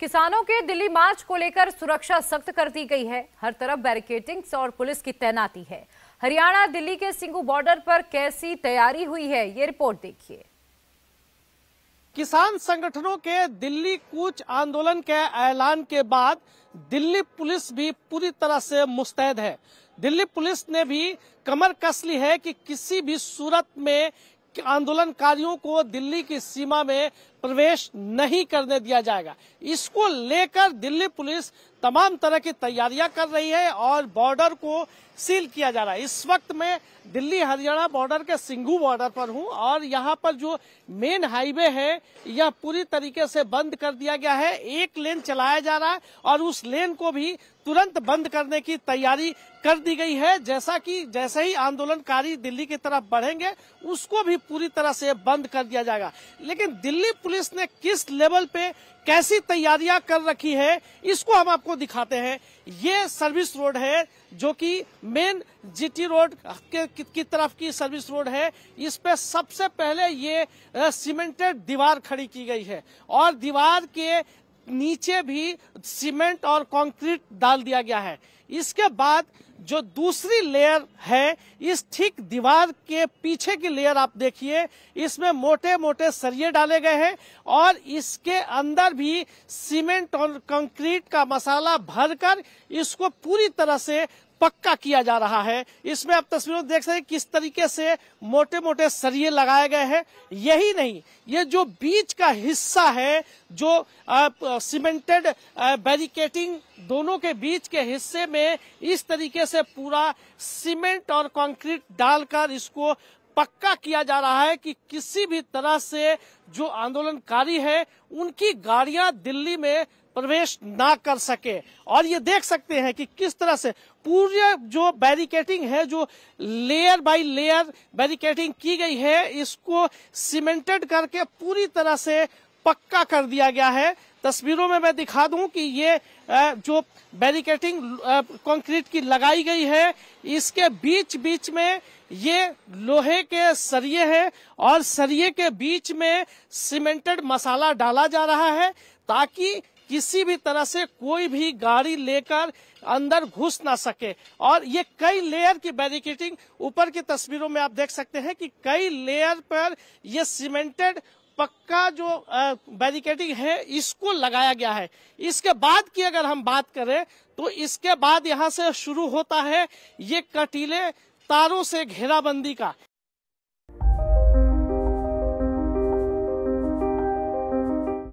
किसानों के दिल्ली मार्च को लेकर सुरक्षा सख्त कर दी गई है हर तरफ बैरिकेडिंग्स और पुलिस की तैनाती है हरियाणा दिल्ली के सिंगू बॉर्डर पर कैसी तैयारी हुई है ये रिपोर्ट देखिए किसान संगठनों के दिल्ली कूच आंदोलन के ऐलान के बाद दिल्ली पुलिस भी पूरी तरह से मुस्तैद है दिल्ली पुलिस ने भी कमर कस ली है कि किसी भी सूरत में आंदोलनकारियों को दिल्ली की सीमा में प्रवेश नहीं करने दिया जाएगा इसको लेकर दिल्ली पुलिस तमाम तरह की तैयारियां कर रही है और बॉर्डर को सील किया जा रहा है इस वक्त मैं दिल्ली हरियाणा बॉर्डर के सिंघू बॉर्डर पर हूं और यहां पर जो मेन हाईवे है यह पूरी तरीके से बंद कर दिया गया है एक लेन चलाया जा रहा है और उस लेन को भी तुरंत बंद करने की तैयारी कर दी गई है जैसा कि जैसे ही आंदोलनकारी दिल्ली की तरफ बढ़ेंगे उसको भी पूरी तरह से बंद कर दिया जाएगा लेकिन दिल्ली पुलिस ने किस लेवल पे कैसी तैयारियां कर रखी है इसको हम आपको दिखाते हैं ये सर्विस रोड है जो कि मेन जीटी रोड के की, तरफ की सर्विस रोड है इस पे सबसे पहले ये सीमेंटेड दीवार खड़ी की गई है और दीवार के नीचे भी सीमेंट और कंक्रीट डाल दिया गया है इसके बाद जो दूसरी लेयर है इस ठीक दीवार के पीछे की लेयर आप देखिए इसमें मोटे मोटे सरिये डाले गए हैं और इसके अंदर भी सीमेंट और कंक्रीट का मसाला भरकर इसको पूरी तरह से पक्का किया जा रहा है इसमें आप तस्वीरों देख सकते हैं किस तरीके से मोटे मोटे सरिये लगाए गए हैं यही नहीं ये जो बीच का हिस्सा है जो सीमेंटेड बैरिकेटिंग दोनों के बीच के हिस्से में इस तरीके से पूरा सीमेंट और कंक्रीट डालकर इसको पक्का किया जा रहा है कि किसी भी तरह से जो आंदोलनकारी है उनकी गाड़ियां दिल्ली में प्रवेश ना कर सके और ये देख सकते हैं कि किस तरह से पूरी जो बैरिकेटिंग है जो लेयर बाय लेयर बैरिकेटिंग की गई है इसको सीमेंटेड करके पूरी तरह से पक्का कर दिया गया है तस्वीरों में मैं दिखा दूं कि ये जो बैरिकेटिंग कंक्रीट की लगाई गई है इसके बीच बीच में ये लोहे के सरिये हैं और सरिये के बीच में सीमेंटेड मसाला डाला जा रहा है ताकि किसी भी तरह से कोई भी गाड़ी लेकर अंदर घुस ना सके और ये कई लेयर की बैरिकेटिंग ऊपर की तस्वीरों में आप देख सकते हैं कि कई लेयर पर ये सीमेंटेड पक्का जो बैरिकेडिंग है इसको लगाया गया है इसके बाद की अगर हम बात करें तो इसके बाद यहाँ से शुरू होता है ये कटीले तारों से घेराबंदी का